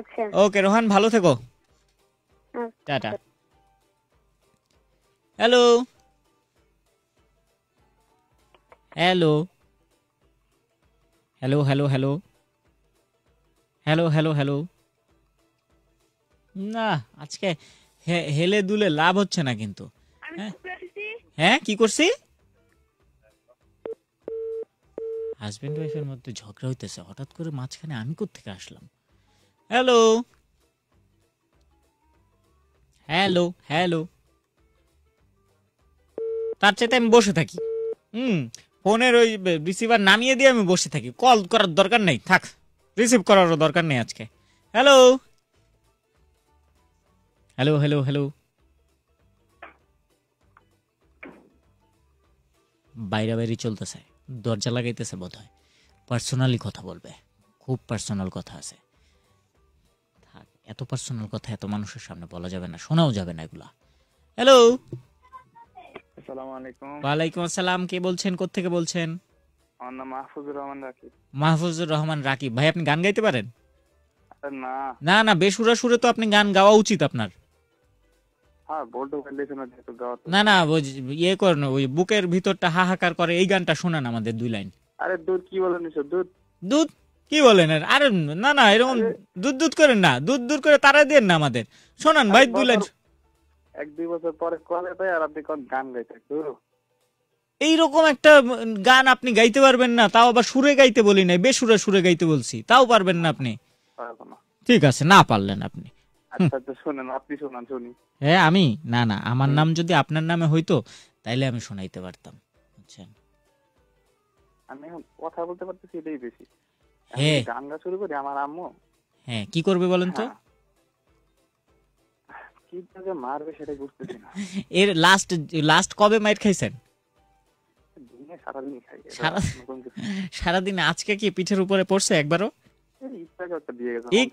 আচ্ছা ওকে রোহান ভালো থেকো আচ্ছা। Tata hello hello hello hello hello hello hello hello না আজকে হেলে দুলে লাভ হচ্ছে না কিন্তু হ্যাঁ? হ্যাঁ কি করছি হাজবেন্ড ওয়াইফের মধ্যে ঝগড়া হইতেছে হঠাৎ করে মাঝখানে আমি কোথেকে আসলাম হ্যালো হ্যালো হ্যালো তার চাইতে আমি বসে থাকি হুম ফোনের ওই রিসিভার নামিয়ে দিয়ে আমি বসে থাকি কল করার দরকার নেই থাক রিসিভ করারও দরকার নেই আজকে হ্যালো হ্যালো হ্যালো হ্যালো বাইরে বাইরে চলতেছে দরজা লাগাইতেছে বোধ হয় পার্সোনালি কথা বলবে খুব পার্সোনাল কথা আছে এত পার্সোনাল কথা এত মানুষের সামনে বলা যাবে না শোনাও যাবে না এগুলা হ্যালো ওয়ালাইকুম আসসালাম কে বলছেন থেকে বলছেন মাহফুজুর রহমান রাকিব ভাই আপনি গান গাইতে পারেন না না বেসুরা সুরে তো আপনি গান গাওয়া উচিত আপনার হ্যাঁ, না না ইয়ে করেন ওই বুকের ভিতরটা হাহাকার করে এই গানটা শোনান আমাদের দুই লাইন আরে দুধ কি বলেন দুধ দুধ কি বলেন আর না না এরকম দুধ দুধ করেন না দুধ দুধ করে তারা দেন না আমাদের শোনান ভাই দুলেন এক দুই বছর পরে কলে ভাই আর আপনি কোন গান গাইতে এইরকম একটা গান আপনি গাইতে পারবেন না তাও আবার সুরে গাইতে বলি নাই বেসুরে সুরে গাইতে বলছি তাও পারবেন না আপনি ঠিক আছে না পারলেন আপনি আচ্ছা, আচ্ছা, হ্যাঁ আমি না না আমার নাম যদি আপনার নামে হইতো তাইলে আমি শোনাইতে পারতাম বুঝছেন আমি কথা বলতে পারতেছি এটাই বেশি হ্যাঁ। গান গা শুরু করি আমার আম্মু হ্যাঁ কি করবে বলেন তো হ্যাঁ। মারবে সেটা না এর লাস্ট লাস্ট কবে মাইট খাইছেন সারাদিন আজকে কি পিঠের উপরে পড়ছে একবারও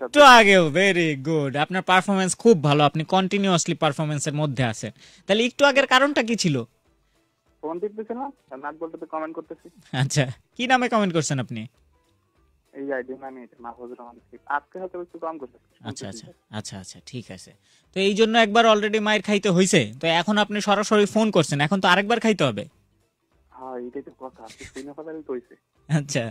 একটু আগেও ভেরি গুড আপনার পারফরমেন্স খুব ভালো আপনি কন্টিনিউয়াসলি পারফরমেন্সের মধ্যে আছেন তাহলে একটু আগের কারণটা কি ছিল ফোন টিপতেছিলাম নাট বলতে কমেন্ট করতেছি আচ্ছা কি নামে কমেন্ট করছেন আপনি মানে আচ্ছা, আচ্ছা, আচ্ছা আচ্ছা ঠিক আছে তো এই জন্য একবার অলরেডি খাইতে তো এখন আপনি সরাসরি ফোন করছেন এখন তো খাইতে হবে হ্যাঁ আচ্ছা,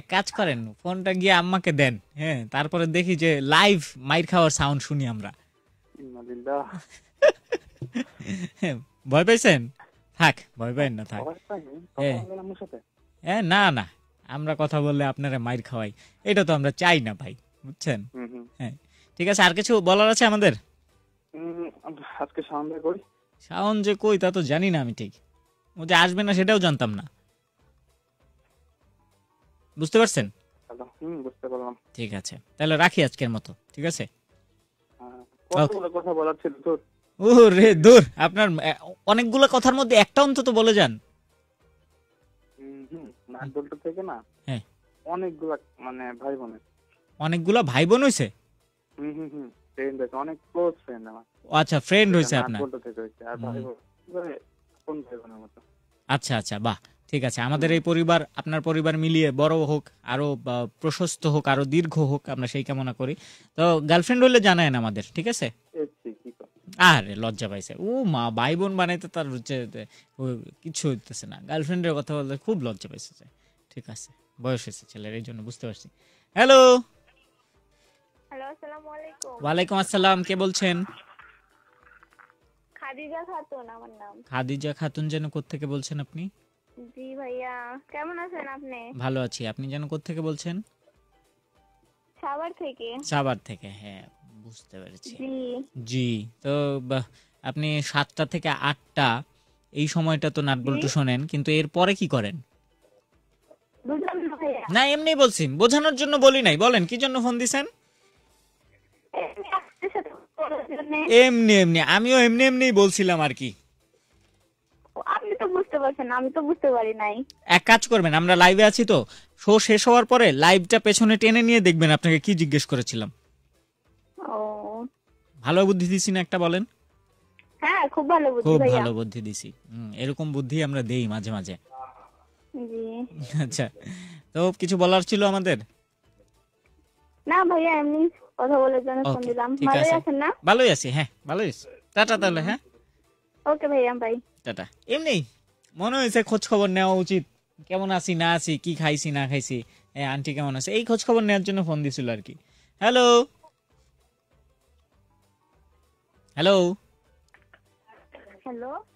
এক কাজ করেন ফোনটা গিয়ে আম্মাকে দেন হ্যাঁ তারপরে দেখি যে লাইভ মাইর খাওয়ার সাউন্ড শুনি আমরা হ্যাঁ, ভয় পাইছেন থাক ভয় পাই না থাক হ্যাঁ না না আমরা কথা বললে আপনারা মাইর খাওয়াই এটা তো আমরা চাই না ভাই বুঝছেন হ্যাঁ ঠিক আছে আর কিছু বলার আছে আমাদের আজকে সাউন্ড সাউন্ড যে কই তা তো জানি না আমি ঠিক ও যে আসবে না সেটাও জানতাম না বুঝতে পারছেন ঠিক আছে তাহলে রাখি আজকের মতো ঠিক আছে হ্যাঁ, ও রে দূর আপনার অনেকগুলো কথার মধ্যে একটা অন্তত বলে যান থেকে না হ্যাঁ মানে ভাই বোন ভাই বোন হইছে হুম হুম হুম ফ্রেন্ড অনেক ক্লোজ ফ্রেন্ড আমার আচ্ছা ফ্রেন্ড হইছে আপনার থেকে হইছে আর ভাই বোন ভাই আচ্ছা আচ্ছা বাহ ঠিক আছে আমাদের এই পরিবার আপনার পরিবার মিলিয়ে বড় হোক আরো প্রশস্ত হোক আরো দীর্ঘ হোক আমরা সেই কামনা করি তো গার্লফ্রেন্ড হলে জানায় আমাদের ঠিক আছে আরে লজ্জা পাইছে ও মা ভাই বোন বানাইতে তার হচ্ছে কিছু হইতেছে না গার্লফ্রেন্ডের কথা বলতে খুব লজ্জা পাইছে ঠিক আছে বয়স হয়েছে ছেলের এই জন্য বুঝতে পারছি হ্যালো ওয়ালাইকুম আসসালাম কে বলছেন খাদিজা খাতুন আমার নাম খাদিজা খাতুন যেন থেকে বলছেন আপনি জি ভাইয়া কেমন আছেন আপনি ভালো আছি আপনি যেন থেকে বলছেন থেকে থেকে হ্যাঁ বুঝতে পেরেছি জি তো আপনি সাতটা থেকে আটটা এই সময়টা তো নাট নাটবল্টু শোনেন কিন্তু এর পরে কি করেন না এমনি বলছি বোঝানোর জন্য বলি নাই বলেন কি জন্য ফোন দিছেন এমনি এমনি আমিও এমনি এমনি বলছিলাম আর কি আপনি তো বুঝতে পারছেন আমি তো বুঝতে পারি নাই এক কাজ করবেন আমরা লাইভে আছি তো শো শেষ হওয়ার পরে লাইভটা পেছনে টেনে নিয়ে দেখবেন আপনাকে কি জিজ্ঞেস করেছিলাম ভালো বুদ্ধি দিছি না একটা বলেন হ্যাঁ খুব ভালো বুদ্ধি দিছি এরকম বুদ্ধি আমরা দেই মাঝে মাঝে আচ্ছা তো কিছু বলার ছিল আমাদের না ভাইয়া এমনি কথা বলার জন্য ফোন দিলাম আছেন না ভালোই আছি হ্যাঁ ভালোই আছি টাটা তাহলে হ্যাঁ ওকে ভাইয়া বাই টাটা এমনি মনে হয়েছে খোঁজ খবর নেওয়া উচিত কেমন আছি না আছি কি খাইছি না খাইছি আন্টি কেমন আছে এই খোঁজ খবর নেওয়ার জন্য ফোন দিছিল আর কি হ্যালো হ্যালো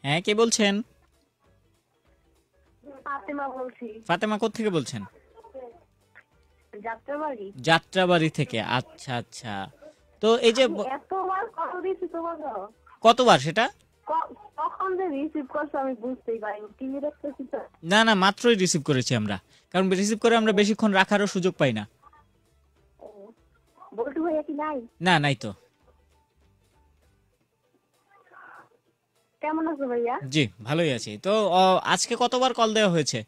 হ্যাঁ কে বলছেন ফাতেমা কোথ থেকে বলছেন যাত্রাবাড়ি থেকে আচ্ছা আচ্ছা তো এই যে কতবার সেটা না না মাত্রই রিসিভ করেছি আমরা কারণ রিসিভ করে আমরা বেশিক্ষণ রাখারও সুযোগ পাই না না নাই তো কেমন আছো ভাইয়া জি ভালোই আছি তো আজকে কতবার কল দেওয়া হয়েছে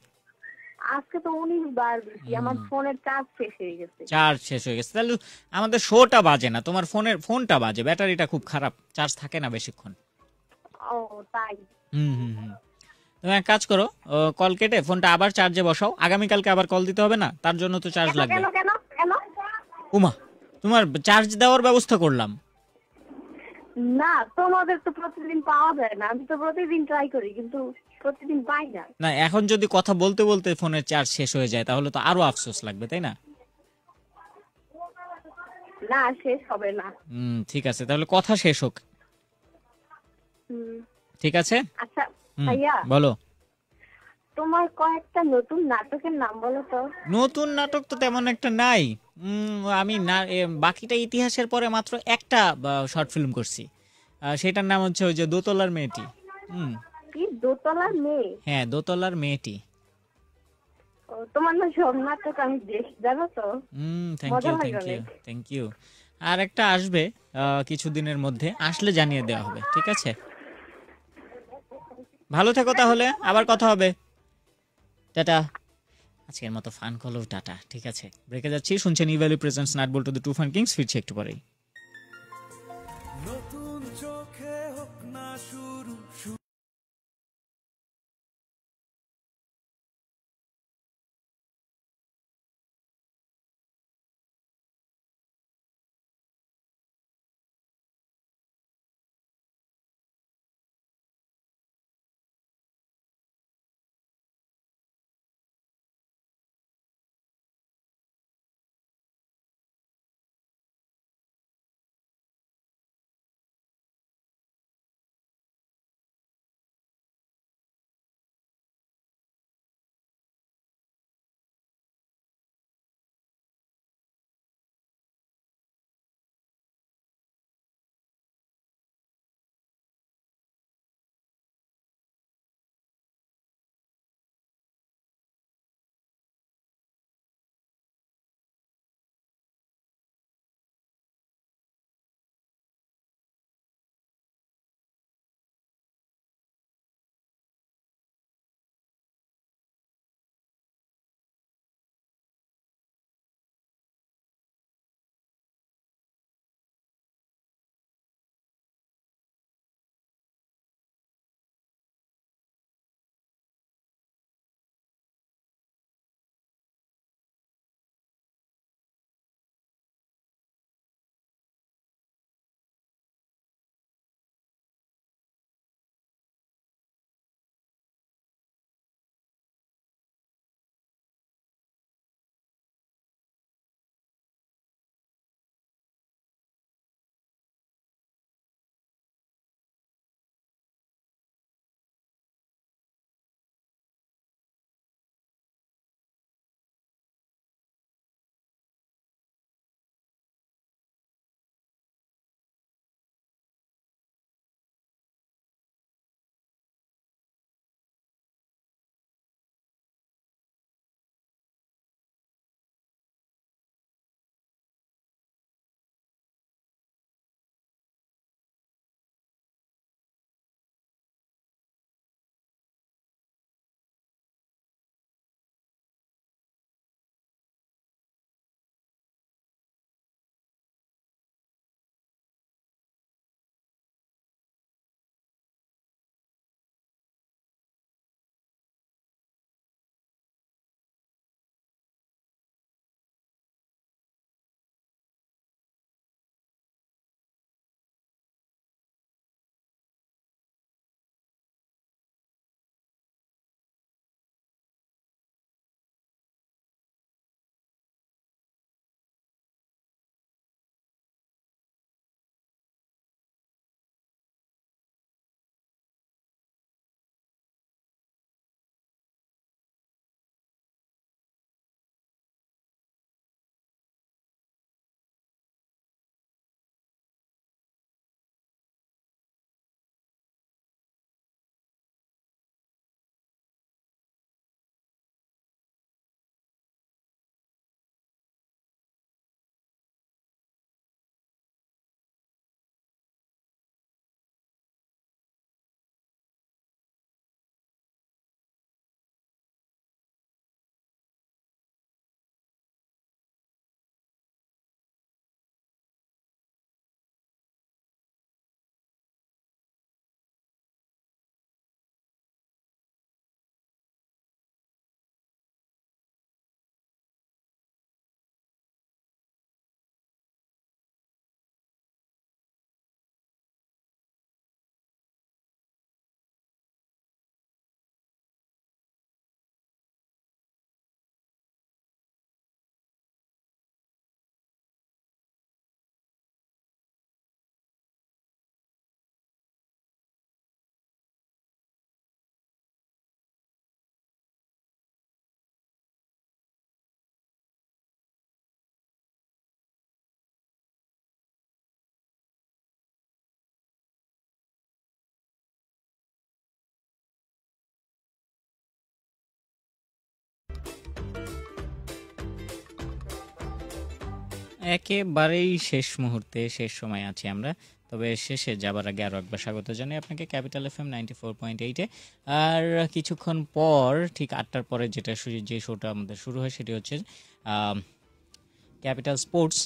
আজকে তো উনিশ বার আমার ফোনের চার্জ শেষ হয়ে গেছে চার্জ শেষ হয়ে গেছে তাহলে আমাদের শোটা বাজে না তোমার ফোনের ফোনটা বাজে ব্যাটারিটা খুব খারাপ চার্জ থাকে না বেশিক্ষণ ও তাই হুম হুম হুম তুমি এক কাজ করো কল কেটে ফোনটা আবার চার্জে বসাও আগামী কালকে আবার কল দিতে হবে না তার জন্য তো চার্জ লাগবে উমা তোমার চার্জ দেওয়ার ব্যবস্থা করলাম না তোমাদের তো প্রতিদিন পাওয়া যায় না আমি তো প্রতিদিন ট্রাই করি কিন্তু প্রতিদিন পাই না না এখন যদি কথা বলতে বলতে ফোনের চার্জ শেষ হয়ে যায় তাহলে তো আরো আফসোস লাগবে তাই না না শেষ হবে না হুম ঠিক আছে তাহলে কথা শেষ হোক ঠিক আছে আচ্ছা ভাইয়া বলো তোমার কয়েকটা নতুন নাটকের নাম বলো তো নতুন নাটক তো তেমন একটা নাই আমি বাকিটা ইতিহাসের পরে মাত্র একটা শর্ট ফিল্ম করছি সেটার নাম হচ্ছে ওই যে দোতলার মেয়েটি হুম কি দোতলার মেয়ে হ্যাঁ দোতলার মেয়েটি তোমার সব নাটক আমি জানো তো হুম thank you thank you thank you আর একটা আসবে কিছুদিনের মধ্যে আসলে জানিয়ে দেওয়া হবে ঠিক আছে ভালো থেকো তাহলে আবার কথা হবে টাটা আজকের মতো ফান কলও টাটা ঠিক আছে ব্রেকে যাচ্ছি শুনছেন Evaly presents nut Boltu the two fun kings ফিরছি একটু পরেই একেবারেই শেষ মুহূর্তে শেষ সময় আছি আমরা তবে শেষে যাবার আগে আরও একবার স্বাগত জানাই আপনাকে capital F M ninety four point এইটে আর কিছুক্ষণ পর ঠিক আটটার পরে যেটা যে শোটা আমাদের শুরু হয় সেটি হচ্ছে ক্যাপিটাল স্পোর্টস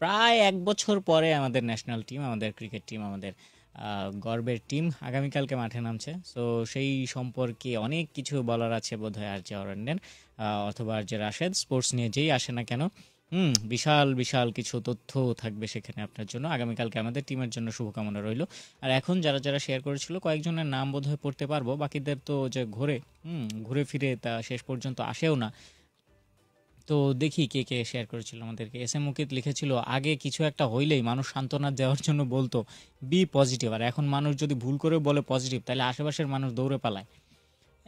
প্রায় এক বছর পরে আমাদের ন্যাশনাল টিম আমাদের ক্রিকেট টিম আমাদের গর্বের টিম আগামীকালকে মাঠে নামছে সো সেই সম্পর্কে অনেক কিছু বলার আছে বোধহয় আর যে অরণ্যের অথবা আর যে রাশেদ স্পোর্টস নিয়ে যেই আসে না কেন হুম বিশাল বিশাল কিছু তথ্য থাকবে সেখানে আপনার জন্য আগামীকালকে আমাদের টিমের জন্য শুভকামনা রইল আর এখন যারা যারা শেয়ার করেছিল কয়েকজনের নাম বোধহয় পড়তে পারবো বাকিদের তো যে ঘুরে হুম ঘুরে ফিরে তা শেষ পর্যন্ত আসেও না তো দেখি কে কে শেয়ার করেছিল আমাদেরকে এস এম মুকিত লিখেছিল আগে কিছু একটা হইলেই মানুষ সান্ত্বনা দেওয়ার জন্য বলতো বি পজিটিভ আর এখন মানুষ যদি ভুল করে বলে পজিটিভ তাহলে আশেপাশের মানুষ দৌড়ে পালায়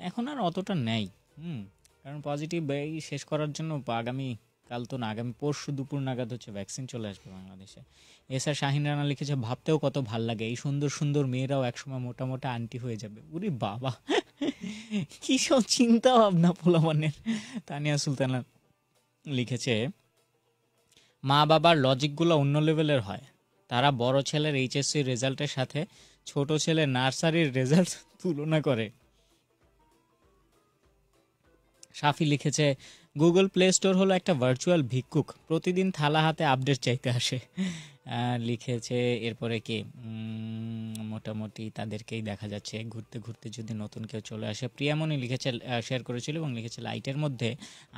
এখন আর অতটা নেই হুম কারণ পজিটিভ এই শেষ করার জন্য আগামী কাল তো না আগামী পরশু দুপুর নাগাদ হচ্ছে ভ্যাকসিন চলে আসবে বাংলাদেশে এসআর শাহিন রানা লিখেছে ভাবতেও কত ভাল লাগে এই সুন্দর সুন্দর মেয়েরাও একসময় মোটা মোটা আন্টি হয়ে যাবে উরে বাবা কি সব চিন্তা ভাবনা পোলাবানের তানিয়া সুলতানা লিখেছে মা বাবার লজিকগুলো অন্য লেভেলের হয় তারা বড় ছেলের এইচএসসি রেজাল্টের সাথে ছোট ছেলে নার্সারির রেজাল্ট তুলনা করে সাফি লিখেছে গুগল প্লে স্টোর হলো একটা ভার্চুয়াল ভিক্ষুক প্রতিদিন থালা হাতে আপডেট চাইতে আসে লিখেছে এরপরে কে মোটামুটি তাদেরকেই দেখা যাচ্ছে ঘুরতে ঘুরতে যদি নতুন কেউ চলে আসে প্রিয়ামণি লিখেছে শেয়ার করেছিল এবং লিখেছে লাইটের মধ্যে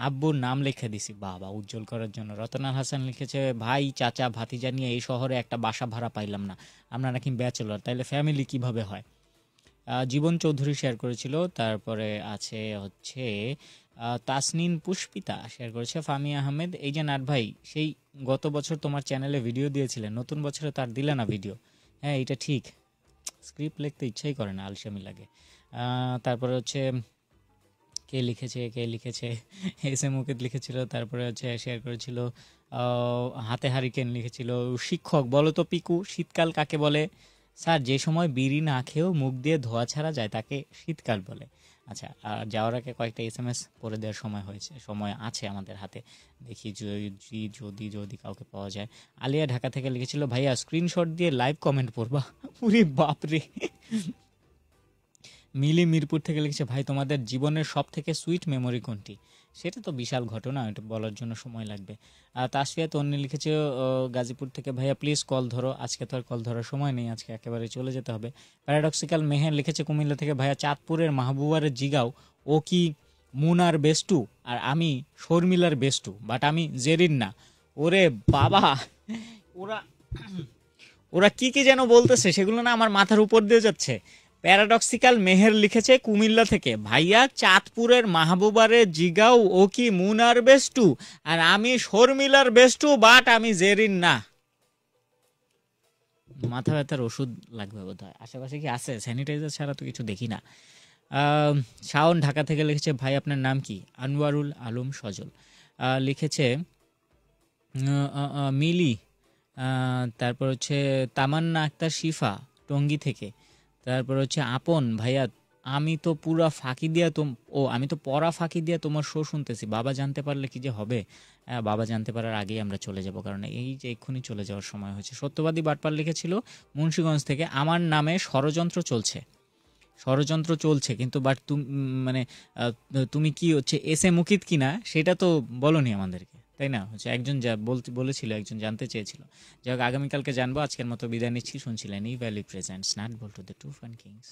আব্বুর নাম লিখে দিছি বাবা উজ্জ্বল করার জন্য রতনাল হাসান লিখেছে ভাই চাচা ভাতিজা নিয়ে এই শহরে একটা বাসা ভাড়া পাইলাম না আমরা নাকি ব্যাচেলর তাইলে ফ্যামিলি কিভাবে হয় জীবন চৌধুরী শেয়ার করেছিল তারপরে আছে হচ্ছে তাসনিন পুষ্পিতা শেয়ার করেছে ফামি আহমেদ এই যে নাট ভাই সেই গত বছর তোমার চ্যানেলে ভিডিও দিয়েছিলেন নতুন বছরে তার দিলে না ভিডিও হ্যাঁ এটা ঠিক স্ক্রিপ্ট লিখতে ইচ্ছাই করে না আলসেমি লাগে তারপরে হচ্ছে কে লিখেছে কে লিখেছে এস এম মুকেদ লিখেছিল তারপরে হচ্ছে শেয়ার করেছিল হাতে হারিকেন লিখেছিল শিক্ষক বলো তো পিকু শীতকাল কাকে বলে স্যার যে সময় বিড়ি না খেয়েও মুখ দিয়ে ধোয়া ছাড়া যায় তাকে শীতকাল বলে আচ্ছা আর যাওয়ার আগে কয়েকটা এস এম এস করে দেওয়ার সময় হয়েছে সময় আছে আমাদের হাতে দেখি যদি যদি যদি কাউকে পাওয়া যায় আলিয়া ঢাকা থেকে লিখেছিল ভাইয়া স্ক্রিনশট দিয়ে লাইভ কমেন্ট পড়বা পুরি বাপরে মিলি মিরপুর থেকে লিখেছে ভাই তোমাদের জীবনের সব থেকে সুইট মেমোরি কোনটি সেটা তো বিশাল ঘটনা এটা বলার জন্য সময় লাগবে আর তাসফিয়া তন্নি লিখেছে গাজীপুর থেকে ভাইয়া প্লিজ কল ধরো আজকে তো আর কল ধরার সময় নেই আজকে একেবারে চলে যেতে হবে প্যারাডক্সিক্যাল মেহের লিখেছে কুমিল্লা থেকে ভাইয়া চাঁদপুরের মাহবুবার জিগাও ও কি মুনার বেস্টু আর আমি শর্মিলার বেস্টু বাট আমি জেরিন না ওরে বাবা ওরা ওরা কি কি যেন বলতেছে সেগুলো না আমার মাথার উপর দিয়ে যাচ্ছে প্যারাডক্সিক্যাল মেহের লিখেছে কুমিল্লা থেকে ভাইয়া চাঁদপুরের মাহবুবারে জিগাও ও কি মুন আর বেস্টু আর আমি শর্মিলার বেস্টু বাট আমি জেরিন না মাথা ব্যথার ওষুধ লাগবে বোধ হয় আশেপাশে কি আছে স্যানিটাইজার ছাড়া তো কিছু দেখি না শাওন ঢাকা থেকে লিখেছে ভাই আপনার নাম কি আনোয়ারুল আলম সজল লিখেছে মিলি তারপর হচ্ছে তামান্না আক্তার শিফা টঙ্গী থেকে তারপর হচ্ছে আপন ভাইয়া আমি তো পুরা ফাঁকি দিয়া তোম ও আমি তো পড়া ফাঁকি দিয়া তোমার শো শুনতেছি বাবা জানতে পারলে কি যে হবে বাবা জানতে পারার আগেই আমরা চলে যাব কারণ এই যে এক্ষুনি চলে যাওয়ার সময় হয়েছে সত্যবাদী বাটপার লিখেছিল মুন্সীগঞ্জ থেকে আমার নামে ষড়যন্ত্র চলছে ষড়যন্ত্র চলছে কিন্তু বাট তুমি মানে তুমি কি হচ্ছে এস এ মুকিত কিনা সেটা তো বলনি আমাদেরকে তাই না হচ্ছে একজন যা বলতে বলেছিল একজন জানতে চেয়েছিল যাই হোক আগামীকালকে জানবো আজকের মতো বিদায় নিচ্ছি শুনছিলেন Evaly presents nut Boltu the two fun Kings